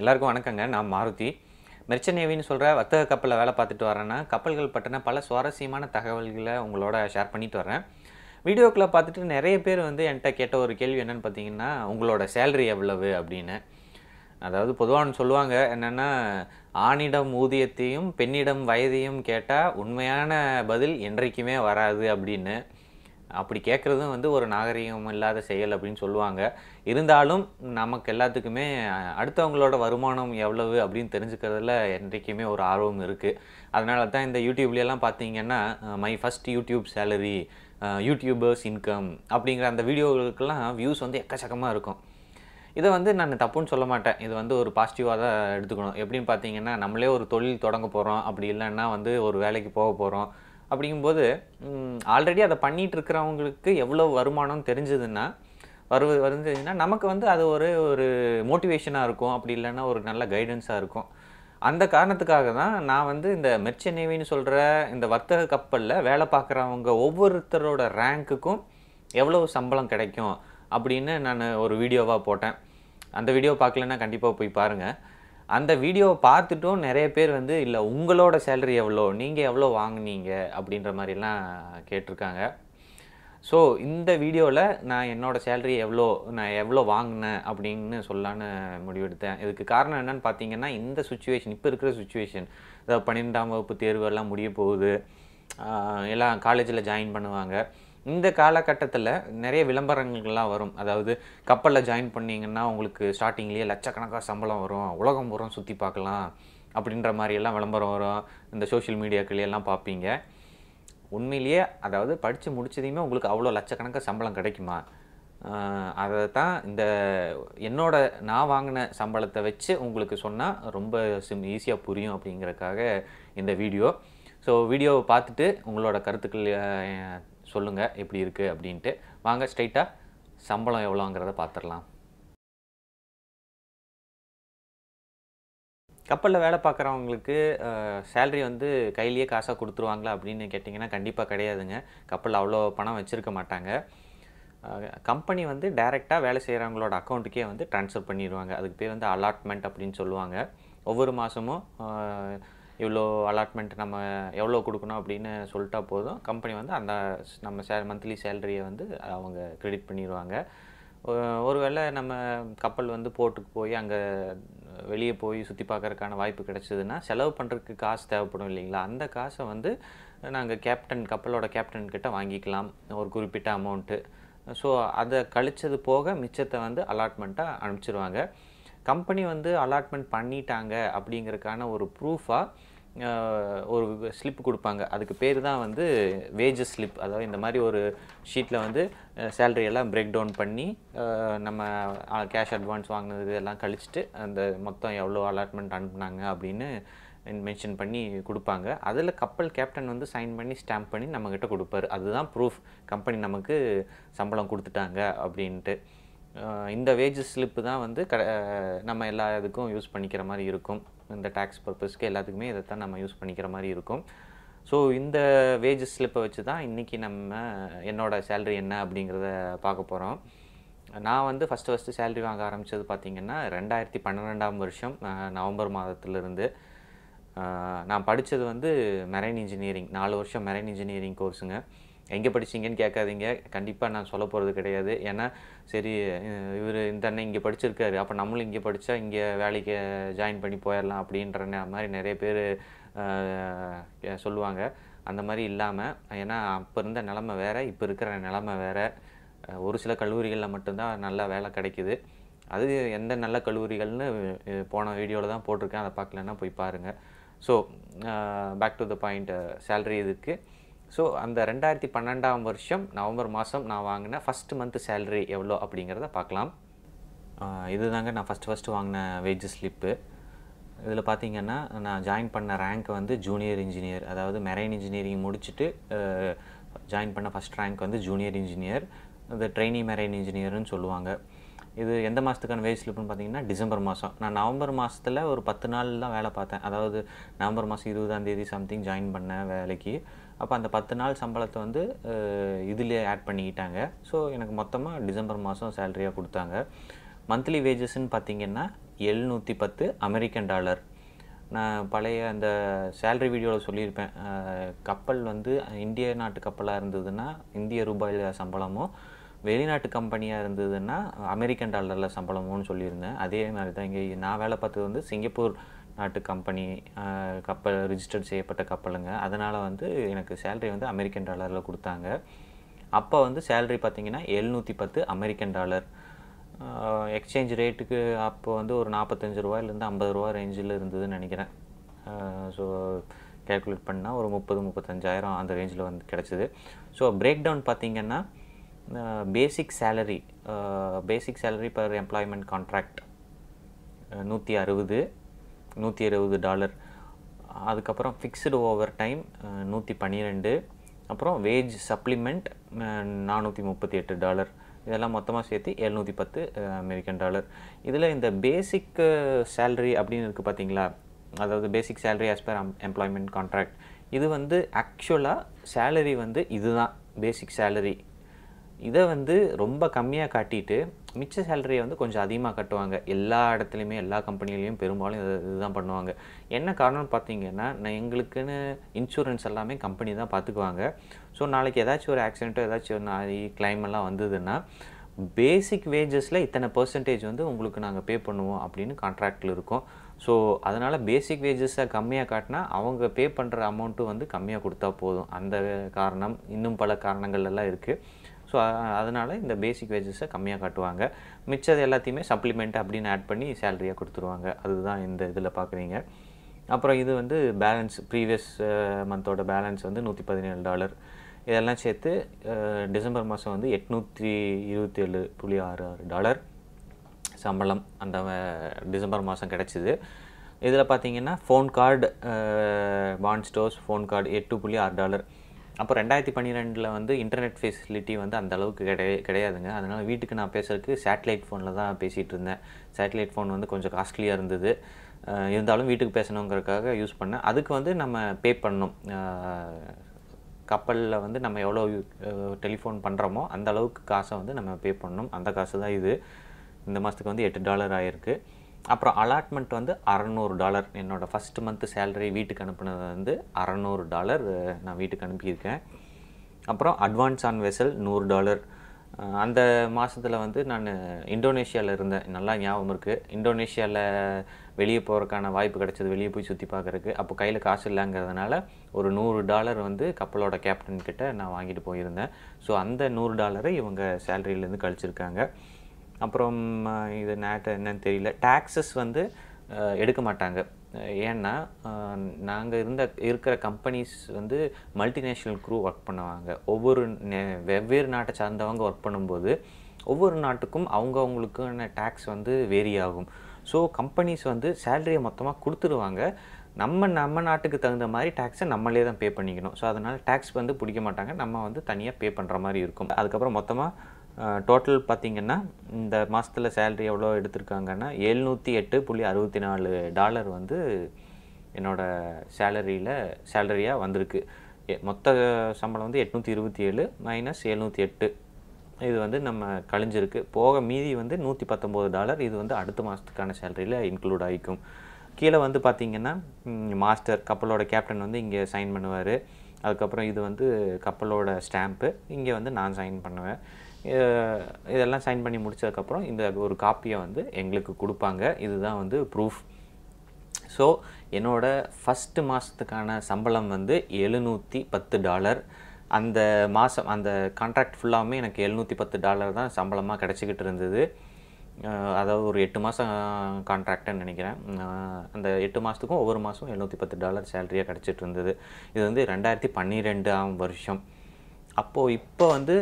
எல்லாருக்கும் வணக்கங்க நான் மாருதி மெர்ச்சன் நேவின்னு சொல்கிற வர்த்தக கப்பலில் வேலை பார்த்துட்டு வரேன்னா கப்பல்கள் பற்றின பல சுவாரஸ்யமான தகவல்களை உங்களோட ஷேர் பண்ணிட்டு வரேன் வீடியோக்குள்ளே பார்த்துட்டு நிறைய பேர் வந்து என்கிட்ட கேட்ட ஒரு கேள்வி என்னென்னு பார்த்தீங்கன்னா உங்களோட சேல்ரி எவ்வளவு அப்படின்னு அதாவது பொதுவாக சொல்லுவாங்க என்னென்னா ஆணிடம் ஊதியத்தையும் பெண்ணிடம் வயதையும் கேட்டால் உண்மையான பதில் என்றைக்குமே வராது அப்படின்னு அப்படி கேட்குறதும் வந்து ஒரு நாகரீகம் இல்லாத செயல் அப்படின்னு சொல்லுவாங்க இருந்தாலும் நமக்கு எல்லாத்துக்குமே அடுத்தவங்களோட வருமானம் எவ்வளவு அப்படின்னு தெரிஞ்சுக்கிறதுல என்றைக்குமே ஒரு ஆர்வம் இருக்குது அதனால தான் இந்த யூடியூப்லலாம் பார்த்தீங்கன்னா my first YouTube salary YouTubers income அப்படிங்கிற அந்த வீடியோகளுக்கெல்லாம் வியூஸ் வந்து எக்கச்சக்கமாக இருக்கும் இதை வந்து நான் தப்புன்னு சொல்ல மாட்டேன் இது வந்து ஒரு பாசிட்டிவாக தான் எடுத்துக்கணும் எப்படின்னு பார்த்தீங்கன்னா நம்மளே ஒரு தொழில் தொடங்க போகிறோம் அப்படி இல்லைன்னா வந்து ஒரு வேலைக்கு போக போகிறோம் அப்படிங்கும்போது ஆல்ரெடி அதை பண்ணிகிட்டு இருக்கிறவங்களுக்கு எவ்வளோ வருமானம் தெரிஞ்சதுன்னா வருவது வருந்துச்சுன்னா நமக்கு வந்து அது ஒரு ஒரு மோட்டிவேஷனாக இருக்கும் அப்படி இல்லைன்னா ஒரு நல்ல கைடன்ஸாக இருக்கும் அந்த காரணத்துக்காக தான் நான் வந்து இந்த மெர்ச்சநேவின்னு சொல்கிற இந்த வர்த்தக கப்பலில் வேலை பார்க்குறவங்க ஒவ்வொருத்தரோட ரேங்க்குக்கும் எவ்வளோ சம்பளம் கிடைக்கும் அப்படின்னு நான் ஒரு வீடியோவாக போட்டேன் அந்த வீடியோ பார்க்கலன்னா கண்டிப்பாக போய் பாருங்கள் அந்த வீடியோவை பார்த்துட்டும் நிறைய பேர் வந்து இல்லை உங்களோட சேலரி எவ்வளோ நீங்கள் எவ்வளோ வாங்கினீங்க அப்படின்ற மாதிரிலாம் கேட்டிருக்காங்க ஸோ இந்த வீடியோவில் நான் என்னோடய சேலரி எவ்வளோ நான் எவ்வளோ வாங்கினேன் அப்படின்னு சொல்லான்னு முடிவெடுத்தேன் இதுக்கு காரணம் என்னென்னு பார்த்தீங்கன்னா இந்த சுச்சுவேஷன் இப்போ இருக்கிற சுச்சுவேஷன் அதாவது பன்னிரெண்டாம் வகுப்பு தேர்வெல்லாம் முடிய போகுது எல்லாம் காலேஜில் ஜாயின் பண்ணுவாங்க இந்த காலகட்டத்தில் நிறைய விளம்பரங்கள்லாம் வரும் அதாவது கப்பலில் ஜாயின் பண்ணிங்கன்னா உங்களுக்கு ஸ்டார்டிங்லேயே லட்சக்கணக்காக சம்பளம் வரும் உலகம் பூரம் சுற்றி பார்க்கலாம் அப்படின்ற மாதிரியெல்லாம் விளம்பரம் வரும் இந்த சோஷியல் எல்லாம் பார்ப்பீங்க உண்மையிலேயே அதாவது படித்து முடிச்சதையுமே உங்களுக்கு அவ்வளோ லட்சக்கணக்காக சம்பளம் கிடைக்குமா அதை தான் இந்த என்னோட நான் வாங்கின சம்பளத்தை வச்சு உங்களுக்கு சொன்னால் ரொம்ப சிம் ஈஸியாக புரியும் அப்படிங்கிறக்காக இந்த வீடியோ ஸோ வீடியோவை பார்த்துட்டு உங்களோட கருத்துக்கள் சொல்லுங்கள் எப்படி இருக்குது அப்படின்ட்டு வாங்க ஸ்ட்ரைட்டாக சம்பளம் எவ்வளோங்கிறத பார்த்துடலாம் கப்பலில் வேலை பார்க்குறவங்களுக்கு சேல்ரி வந்து கையிலேயே காசாக கொடுத்துருவாங்களா அப்படின்னு கேட்டிங்கன்னா கண்டிப்பாக கிடையாதுங்க கப்பலில் அவ்வளோ பணம் வச்சுருக்க மாட்டாங்க கம்பெனி வந்து டைரெக்டாக வேலை செய்கிறவங்களோட அக்கௌண்ட்டுக்கே வந்து ட்ரான்ஸ்ஃபர் பண்ணிடுவாங்க அதுக்கு பேர் வந்து அலாட்மெண்ட் அப்படின்னு சொல்லுவாங்க ஒவ்வொரு மாதமும் இவ்வளோ அலாட்மெண்ட் நம்ம எவ்வளோ கொடுக்கணும் அப்படின்னு சொல்லிட்டா போதும் கம்பெனி வந்து அந்த நம்ம சே மந்த்லி சேலரியை வந்து அவங்க கிரெடிட் பண்ணிடுவாங்க ஒருவேளை நம்ம கப்பல் வந்து போர்ட்டுக்கு போய் அங்கே வெளியே போய் சுற்றி பார்க்கறதுக்கான வாய்ப்பு கிடச்சிதுன்னா செலவு பண்ணுறதுக்கு காசு தேவைப்படும் இல்லைங்களா அந்த காசை வந்து நாங்கள் கேப்டன் கப்பலோட கேப்டன் கிட்ட வாங்கிக்கலாம் ஒரு குறிப்பிட்ட அமௌண்ட்டு ஸோ அதை கழித்தது போக மிச்சத்தை வந்து அலாட்மெண்ட்டாக அனுப்பிச்சிடுவாங்க கம்பெனி வந்து அலாட்மெண்ட் பண்ணிட்டாங்க அப்படிங்கிறதுக்கான ஒரு ப்ரூஃபாக ஒரு ஸ்லிப் கொடுப்பாங்க அதுக்கு பேர் தான் வந்து வேஜஸ் ஸ்லிப் அதாவது இந்த மாதிரி ஒரு ஷீட்டில் வந்து சேல்ரி எல்லாம் பிரேக் டவுன் பண்ணி நம்ம கேஷ் அட்வான்ஸ் வாங்கினது எல்லாம் கழிச்சிட்டு அந்த மொத்தம் எவ்வளோ அலாட்மெண்ட் அனுப்புனாங்க அப்படின்னு மென்ஷன் பண்ணி கொடுப்பாங்க அதில் கப்பல் கேப்டன் வந்து சைன் பண்ணி ஸ்டாம்ப் பண்ணி நம்மக்கிட்ட கொடுப்பாரு அதுதான் ப்ரூஃப் கம்பெனி நமக்கு சம்பளம் கொடுத்துட்டாங்க அப்படின்ட்டு இந்த வேஜஸ் ஸ்லிப்பு தான் வந்து க நம்ம எல்லா இதுக்கும் யூஸ் பண்ணிக்கிற மாதிரி இருக்கும் இந்த டேக்ஸ் பர்பஸ்க்கு எல்லாத்துக்குமே இதை தான் நம்ம யூஸ் பண்ணிக்கிற மாதிரி இருக்கும் ஸோ இந்த வேஜஸ் ஸ்லிப்பை வச்சு தான் இன்றைக்கி நம்ம என்னோடய சேல்ரி என்ன அப்படிங்கிறத பார்க்க போகிறோம் நான் வந்து ஃபஸ்ட்டு ஃபஸ்ட்டு சேல்ரி வாங்க ஆரம்பித்தது பார்த்திங்கன்னா ரெண்டாயிரத்தி பன்னிரெண்டாம் வருஷம் நவம்பர் மாதத்துலேருந்து நான் படித்தது வந்து மெரைன் இன்ஜினியரிங் நாலு வருஷம் மெரைன் இன்ஜினியரிங் கோர்ஸுங்க எங்கே படிச்சிங்கன்னு கேட்காதீங்க கண்டிப்பாக நான் சொல்ல போகிறது கிடையாது ஏன்னா சரி இவர் இந்த அண்ணன் இங்கே படிச்சிருக்காரு அப்போ நம்மளும் இங்கே படித்தா இங்கே வேலைக்கு ஜாயின் பண்ணி போயிடலாம் அப்படின்ற மாதிரி நிறைய பேர் சொல்லுவாங்க அந்த மாதிரி இல்லாமல் ஏன்னா அப்போ இருந்த நிலமை வேறு இப்போ இருக்கிற நிலமை வேறு ஒரு சில கல்லூரிகளில் மட்டும்தான் நல்லா வேலை கிடைக்குது அது எந்த நல்ல கல்லூரிகள்னு போன வீடியோவில் தான் போட்டிருக்கேன் அதை பார்க்கலன்னா போய் பாருங்கள் so back to the point salary இதுக்கு ஸோ அந்த ரெண்டாயிரத்தி பன்னெண்டாம் வருஷம் நவம்பர் மாதம் நான் வாங்கின ஃபஸ்ட்டு மந்த்து சேலரி எவ்வளோ அப்படிங்கிறத பார்க்கலாம் இது தாங்க நான் ஃபஸ்ட்டு ஃபஸ்ட்டு வாங்கின வேஜ் ஸ்லிப்பு இதில் பார்த்தீங்கன்னா நான் ஜாயின் பண்ண ரேங்க் வந்து ஜூனியர் இன்ஜினியர் அதாவது மெரைன் இன்ஜினியரிங் முடிச்சுட்டு ஜாயின் பண்ண ஃபஸ்ட் ரேங்க் வந்து ஜூனியர் இன்ஜினியர் இந்த ட்ரெயினி மெரைன் இன்ஜினியர்னு சொல்லுவாங்க இது எந்த மாதத்துக்கான வேஜ் ஸ்லிப்னு பார்த்தீங்கன்னா டிசம்பர் மாதம் நான் நவம்பர் மாதத்தில் ஒரு பத்து நாள் தான் வேலை பார்த்தேன் அதாவது நவம்பர் மாதம் இருபதாம் தேதி சம்திங் ஜாயின் பண்ணேன் வேலைக்கு அப்போ அந்த பத்து நாள் சம்பளத்தை வந்து இதுலேயே ஆட் பண்ணிக்கிட்டாங்க ஸோ எனக்கு மொத்தமாக டிசம்பர் மாதம் சேலரியாக கொடுத்தாங்க மந்த்லி வேஜஸ்ன்னு பார்த்திங்கன்னா எழுநூற்றி பத்து அமெரிக்கன் டாலர் நான் பழைய அந்த சேல்ரி வீடியோவில் சொல்லியிருப்பேன் கப்பல் வந்து இந்திய நாட்டு கப்பலாக இருந்ததுன்னா இந்திய ரூபாயில் சம்பளமும் வெளிநாட்டு கம்பெனியாக இருந்ததுன்னா அமெரிக்கன் டாலரில் சம்பளமும்னு சொல்லியிருந்தேன் அதே மாதிரி தான் இங்கே நான் வேலை பார்த்தது வந்து சிங்கப்பூர் நாட்டு கம்பெனி கப்பல் ரிஜிஸ்டர் செய்யப்பட்ட கப்பலுங்க அதனால் வந்து எனக்கு சேல்ரி வந்து அமெரிக்கன் டாலரில் கொடுத்தாங்க அப்போ வந்து சேல்ரி பார்த்திங்கன்னா எழுநூற்றி பத்து அமெரிக்கன் டாலர் எக்ஸ்சேஞ்ச் ரேட்டுக்கு அப்போ வந்து ஒரு நாற்பத்தஞ்சு ரூபாயிலேருந்து ஐம்பது ரூபா ரேஞ்சில் இருந்ததுன்னு நினைக்கிறேன் ஸோ கேல்குலேட் பண்ணால் ஒரு முப்பது முப்பத்தஞ்சாயிரம் அந்த ரேஞ்சில் வந்து கிடச்சிது ஸோ பிரேக் டவுன் பார்த்திங்கன்னா basic salary basic salary per employment contract நூற்றி அறுபது நூற்றி இருபது டாலர் அதுக்கப்புறம் ஃபிக்ஸ்டு ஓவர் டைம் நூற்றி பன்னிரெண்டு அப்புறம் வேஜ் சப்ளிமெண்ட் நானூற்றி முப்பத்தி எட்டு டாலர் இதெல்லாம் மொத்தமாக சேர்த்து எழுநூற்றி பத்து அமெரிக்கன் டாலர் இதில் இந்த பேசிக் சேல்ரி அப்படின்னு இருக்குது பார்த்தீங்களா அதாவது basic salary as per employment contract இது வந்து ஆக்சுவலாக சேலரி வந்து இதுதான் பேசிக் சேலரி இதை வந்து ரொம்ப கம்மியாக காட்டிட்டு மிச்ச சேலரியை வந்து கொஞ்சம் அதிகமாக கட்டுவாங்க எல்லா இடத்துலையுமே எல்லா கம்பெனிலையும் பெரும்பாலும் இது இதுதான் பண்ணுவாங்க என்ன காரணம்னு பார்த்தீங்கன்னா நான் எங்களுக்குன்னு இன்சூரன்ஸ் எல்லாமே கம்பெனி தான் பார்த்துக்குவாங்க ஸோ நாளைக்கு ஏதாச்சும் ஒரு ஆக்சிடென்ட்டோ ஏதாச்சும் ஒரு நாய் கிளைம் எல்லாம் வந்ததுன்னா பேசிக் வேஜஸில் இத்தனை பர்சன்டேஜ் வந்து உங்களுக்கு நாங்கள் பே பண்ணுவோம் அப்படின்னு கான்ட்ராக்டில் இருக்கும் ஸோ அதனால் பேசிக் வேஜஸை கம்மியாக காட்டினா அவங்க பே பண்ணுற அமௌண்ட்டும் வந்து கம்மியாக கொடுத்தா போதும் அந்த காரணம் இன்னும் பல காரணங்கள் எல்லாம் இருக்குது ஸோ அதனால் இந்த பேசிக் வேஜஸை கம்மியாக காட்டுவாங்க மிச்சது எல்லாத்தையுமே சப்ளிமெண்ட் அப்படின்னு ஆட் பண்ணி சேலரியாக கொடுத்துருவாங்க அதுதான் இந்த இதில் பார்க்குறீங்க அப்புறம் இது வந்து பேலன்ஸ் ப்ரீவியஸ் மந்தோட பேலன்ஸ் வந்து நூற்றி பதினேழு டாலர் இதெல்லாம் சேர்த்து டிசம்பர் மாதம் வந்து எட்நூற்றி ஏழு புள்ளி ஆறு ஆறு டாலர் சம்பளம் அந்த டிசம்பர் மாதம் கிடச்சிது இதில் பார்த்தீங்கன்னா phone card bond stores phone card எட்டு புள்ளி ஆறு டாலர் அப்போ ரெண்டாயிரத்தி பன்னிரெண்டில் வந்து இன்டர்நெட் ஃபெசிலிட்டி வந்து அந்த அளவுக்கு கிடையாது கிடையாதுங்க அதனால் வீட்டுக்கு நான் பேசுகிறதுக்கு சேட்டலைட் ஃபோனில் தான் பேசிகிட்டு இருந்தேன் சேட்டலைட் ஃபோன் வந்து கொஞ்சம் காஸ்ட்லியாக இருந்தது இருந்தாலும் வீட்டுக்கு பேசணுங்கிறதுக்காக யூஸ் பண்ணேன் அதுக்கு வந்து நம்ம பே பண்ணணும் கப்பலில் வந்து நம்ம எவ்வளோ டெலிஃபோன் பண்ணுறோமோ அந்த அளவுக்கு காசை வந்து நம்ம பே பண்ணணும் அந்த காசு தான் இது இந்த மாதத்துக்கு வந்து எட்டு டாலர் ஆகிருக்கு அப்புறம் அலாட்மெண்ட் வந்து அறநூறு டாலர் என்னோடய ஃபஸ்ட் மந்த்து சேலரி வீட்டுக்கு அனுப்புனது வந்து அறநூறு டாலர் நான் வீட்டுக்கு அனுப்பியிருக்கேன் அப்புறம் அட்வான்ஸ் ஆன் வெசல் நூறு டாலர் அந்த மாதத்தில் வந்து நான் இந்தோனேஷியாவில் இருந்தேன் நல்லா ஞாபகம் இருக்குது இந்தோனேஷியாவில் வெளியே போகிறதுக்கான வாய்ப்பு கிடச்சது வெளியே போய் சுற்றி பார்க்குறக்கு அப்போ கையில் காசு இல்லைங்கிறதுனால ஒரு நூறு டாலர் வந்து கப்பலோட கேப்டன் நான் வாங்கிட்டு போயிருந்தேன் ஸோ அந்த நூறு டாலரை இவங்க சேலரியிலேருந்து கழிச்சிருக்காங்க அப்புறம் இது நேட்டு என்னன்னு தெரியல டேக்ஸஸ் வந்து எடுக்க மாட்டாங்க ஏன்னா நாங்கள் இருந்த இருக்கிற கம்பெனிஸ் வந்து மல்டிநேஷ்னல் குரூ ஒர்க் பண்ணுவாங்க ஒவ்வொரு வெவ்வேறு நாட்டை சார்ந்தவங்க ஒர்க் பண்ணும்போது ஒவ்வொரு நாட்டுக்கும் அவங்கவுங்களுக்கான டேக்ஸ் வந்து வேரி ஆகும் ஸோ கம்பெனிஸ் வந்து சேலரியை மொத்தமாக கொடுத்துருவாங்க நம்ம நம்ம நாட்டுக்கு தகுந்த மாதிரி டேக்ஸை நம்மளே தான் பே பண்ணிக்கணும் ஸோ அதனால் டேக்ஸ் வந்து பிடிக்க மாட்டாங்க நம்ம வந்து தனியாக பே பண்ணுற மாதிரி இருக்கும் அதுக்கப்புறம் மொத்தமாக டோட்டல் பார்த்திங்கன்னா இந்த மாதத்தில் சேல்ரி எவ்வளோ எடுத்திருக்காங்கன்னா எழுநூற்றி எட்டு புள்ளி அறுபத்தி நாலு டாலர் வந்து என்னோடய சேலரியில் சேலரியாக வந்திருக்கு மொத்த சம்பளம் வந்து எட்நூற்றி இருபத்தி ஏழு மைனஸ் எழுநூற்றி எட்டு இது வந்து நம்ம கழிஞ்சிருக்கு போக மீதி வந்து நூற்றி பத்தொம்போது டாலர் இது வந்து அடுத்த மாதத்துக்கான சேலரியில் இன்க்ளூட் ஆகிக்கும் கீழே வந்து பார்த்திங்கன்னா மாஸ்டர் கப்பலோட கேப்டன் வந்து இங்கே சைன் பண்ணுவார் அதுக்கப்புறம் இது வந்து கப்பலோட ஸ்டாம்ப்பு இங்கே வந்து நான் சைன் பண்ணுவேன் இதெல்லாம் சைன் பண்ணி முடித்ததுக்கப்புறம் இந்த ஒரு காப்பியை வந்து எங்களுக்கு கொடுப்பாங்க இதுதான் வந்து ப்ரூஃப் ஸோ என்னோடய ஃபஸ்ட்டு மாதத்துக்கான சம்பளம் வந்து எழுநூற்றி பத்து டாலர் அந்த மாதம் அந்த கான்ட்ராக்ட் ஃபுல்லாமே எனக்கு எழுநூற்றி பத்து டாலர் தான் சம்பளமாக கிடச்சிக்கிட்டு இருந்தது அதாவது ஒரு எட்டு மாதம் கான்ட்ராக்டுன்னு நினைக்கிறேன் அந்த எட்டு மாதத்துக்கும் ஒவ்வொரு மாதம் எழுநூற்றி பத்து டாலர் சேலரியாக கிடச்சிட்டு இருந்தது இது வந்து ரெண்டாயிரத்தி பன்னிரெண்டாம் வருஷம் அப்போது இப்போ வந்து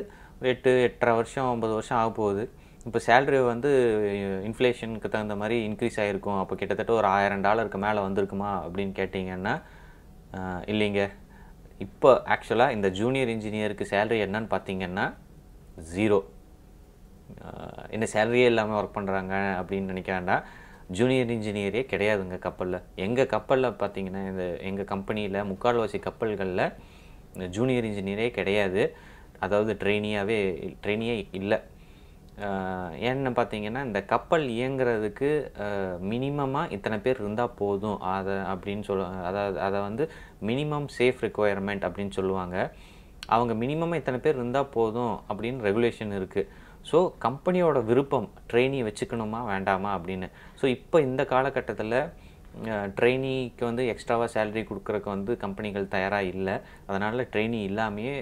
எட்டு எட்டரை வருஷம் ஒம்பது வருஷம் ஆக போகுது இப்போ சேல்ரி வந்து இன்ஃப்ளேஷனுக்கு தகுந்த மாதிரி இன்க்ரீஸ் ஆகிருக்கும் அப்போ கிட்டத்தட்ட ஒரு ஆயிரம் டாலருக்கு மேலே வந்திருக்குமா அப்படின்னு கேட்டிங்கன்னா இல்லைங்க இப்போ ஆக்சுவலாக இந்த ஜூனியர் இன்ஜினியருக்கு சேலரி என்னன்னு பார்த்தீங்கன்னா ஜீரோ என்ன சேலரியே இல்லாமல் ஒர்க் பண்ணுறாங்க அப்படின்னு நினைக்க வேண்டாம் ஜூனியர் இன்ஜினியரே கிடையாதுங்க கப்பலில் எங்கள் கப்பலில் பார்த்தீங்கன்னா இந்த எங்கள் கம்பெனியில் முக்கால்வாசி கப்பல்களில் ஜூனியர் இன்ஜினியரே கிடையாது அதாவது ட்ரெயினியாகவே ட்ரெயினியே இல்லை ஏன்னு பார்த்தீங்கன்னா இந்த கப்பல் இயங்குறதுக்கு மினிமமாக இத்தனை பேர் இருந்தால் போதும் அதை அப்படின்னு சொல்ல அதாவது அதை வந்து மினிமம் சேஃப் ரெக்குவயர்மெண்ட் அப்படின்னு சொல்லுவாங்க அவங்க மினிமமாக இத்தனை பேர் இருந்தால் போதும் அப்படின்னு ரெகுலேஷன் இருக்குது ஸோ கம்பெனியோட விருப்பம் ட்ரெயினி வச்சுக்கணுமா வேண்டாமா அப்படின்னு ஸோ இப்போ இந்த காலகட்டத்தில் ட்ரெயினிக்கு வந்து எக்ஸ்ட்ராவாக சேலரி கொடுக்குறக்கு வந்து கம்பெனிகள் தயாராக இல்லை அதனால் ட்ரெயினி இல்லாமையே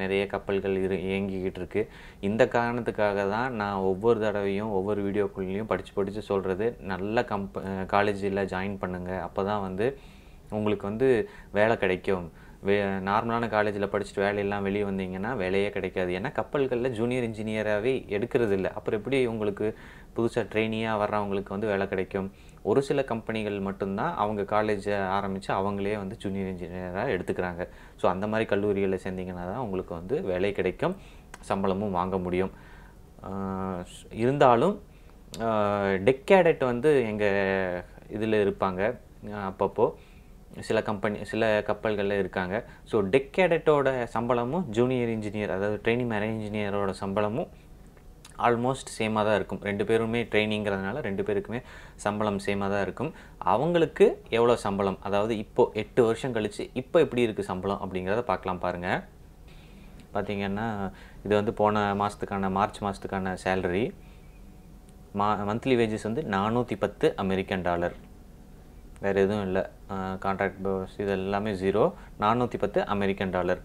நிறைய கப்பல்கள் இரு இயங்கிக்கிட்டு இருக்குது இந்த காரணத்துக்காக தான் நான் ஒவ்வொரு தடவையும் ஒவ்வொரு வீடியோக்குள்ளேயும் படித்து படித்து சொல்கிறது நல்ல கம்ப காலேஜில் ஜாயின் பண்ணுங்கள் அப்போ தான் வந்து உங்களுக்கு வந்து வேலை கிடைக்கும் வே நார்மலான காலேஜில் படிச்சுட்டு வேலையெல்லாம் வெளியே வந்தீங்கன்னா வேலையே கிடைக்காது ஏன்னா கப்பல்களில் ஜூனியர் இன்ஜினியராகவே எடுக்கிறது இல்லை அப்புறம் எப்படி உங்களுக்கு புதுசாக ட்ரெயினியாக வர்றவங்களுக்கு வந்து வேலை கிடைக்கும் ஒரு சில கம்பெனிகள் மட்டும்தான் அவங்க காலேஜை ஆரம்பித்து அவங்களே வந்து ஜூனியர் இன்ஜினியராக எடுத்துக்கிறாங்க ஸோ அந்த மாதிரி கல்லூரிகளில் சேர்ந்திங்கன்னா தான் உங்களுக்கு வந்து வேலை கிடைக்கும் சம்பளமும் வாங்க முடியும் இருந்தாலும் டெக் வந்து எங்கள் இதில் இருப்பாங்க அப்பப்போ சில கம்பெனி சில கப்பல்களில் இருக்காங்க ஸோ டெக் சம்பளமும் ஜூனியர் இன்ஜினியர் அதாவது ட்ரெயினிங் மேரேஜ் இன்ஜினியரோட சம்பளமும் ஆல்மோஸ்ட் சேமாக தான் இருக்கும் ரெண்டு பேருமே ட்ரைனிங்கிறதுனால ரெண்டு பேருக்குமே சம்பளம் சேமாக தான் இருக்கும் அவங்களுக்கு எவ்வளோ சம்பளம் அதாவது இப்போது எட்டு வருஷம் கழித்து இப்போ எப்படி இருக்குது சம்பளம் அப்படிங்கிறத பார்க்கலாம் பாருங்கள் பார்த்திங்கன்னா இது வந்து போன மாதத்துக்கான மார்ச் மாதத்துக்கான சேலரி மா மந்த்லி வேஜஸ் வந்து நானூற்றி பத்து அமெரிக்கன் டாலர் வேறு எதுவும் இல்லை கான்ட்ராக்ட் இது எல்லாமே ஜீரோ நானூற்றி பத்து அமெரிக்கன் டாலர்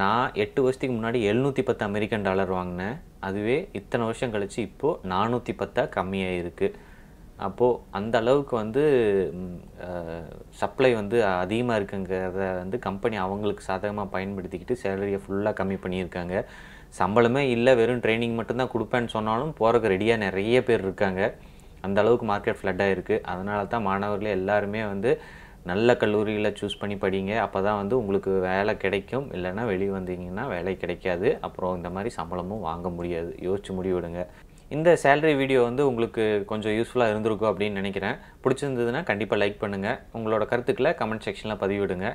நான் எட்டு வருஷத்துக்கு முன்னாடி எழுநூற்றி பத்து அமெரிக்கன் டாலர் வாங்கினேன் அதுவே இத்தனை வருஷம் கழித்து இப்போது நானூற்றி பத்தாக கம்மியாக இருக்குது அப்போது அந்த அளவுக்கு வந்து சப்ளை வந்து அதிகமாக இருக்குங்கிறத வந்து கம்பெனி அவங்களுக்கு சாதகமாக பயன்படுத்திக்கிட்டு சேலரியை ஃபுல்லாக கம்மி பண்ணியிருக்காங்க சம்பளமே இல்லை வெறும் ட்ரைனிங் மட்டும்தான் கொடுப்பேன்னு சொன்னாலும் போகிறக்கு ரெடியாக நிறைய பேர் இருக்காங்க அந்த அளவுக்கு மார்க்கெட் ஃப்ளட் ஆகிருக்கு அதனால தான் மாணவர்களே எல்லாருமே வந்து நல்ல கல்லூரியில் சூஸ் பண்ணி படிங்க அப்போ தான் வந்து உங்களுக்கு வேலை கிடைக்கும் இல்லைன்னா வெளியே வந்தீங்கன்னா வேலை கிடைக்காது அப்புறம் இந்த மாதிரி சம்பளமும் வாங்க முடியாது யோசிச்சு முடிவிடுங்க இந்த சேலரி வீடியோ வந்து உங்களுக்கு கொஞ்சம் யூஸ்ஃபுல்லாக இருந்திருக்கும் அப்படின்னு நினைக்கிறேன் பிடிச்சிருந்ததுன்னா கண்டிப்பாக லைக் பண்ணுங்கள் உங்களோட கருத்துக்களை கமெண்ட் செக்ஷனில் பதிவிடுங்க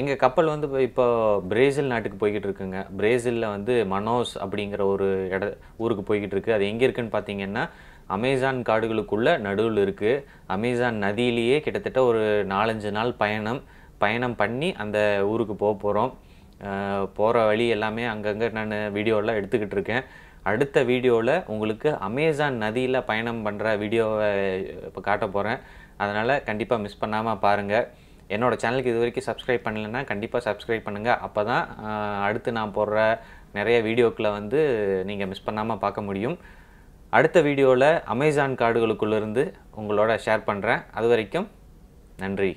எங்கள் கப்பல் வந்து இப்போ பிரேசில் நாட்டுக்கு போய்கிட்டு இருக்குங்க பிரேசிலில் வந்து மனோஸ் அப்படிங்கிற ஒரு இட ஊருக்கு போய்கிட்டு இருக்குது அது எங்கே இருக்குன்னு பார்த்தீங்கன்னா அமேசான் காடுகளுக்குள்ளே நடுவில் இருக்குது அமேசான் நதியிலேயே கிட்டத்தட்ட ஒரு நாலஞ்சு நாள் பயணம் பயணம் பண்ணி அந்த ஊருக்கு போக போகிறோம் போகிற வழி எல்லாமே அங்கங்கே நான் வீடியோலாம் எடுத்துக்கிட்டு இருக்கேன் அடுத்த வீடியோவில் உங்களுக்கு அமேசான் நதியில் பயணம் பண்ணுற வீடியோவை இப்போ காட்ட போகிறேன் அதனால் கண்டிப்பாக மிஸ் பண்ணாமல் பாருங்கள் என்னோடய சேனலுக்கு இது வரைக்கும் சப்ஸ்கிரைப் பண்ணலைன்னா கண்டிப்பாக சப்ஸ்கிரைப் பண்ணுங்கள் அப்போ தான் அடுத்து நான் போடுற நிறைய வீடியோக்களை வந்து நீங்கள் மிஸ் பண்ணாமல் பார்க்க முடியும் அடுத்த வீடியோவில் அமேசான் கார்டுகளுக்குள்ளேருந்து உங்களோட ஷேர் பண்ணுறேன் அது வரைக்கும் நன்றி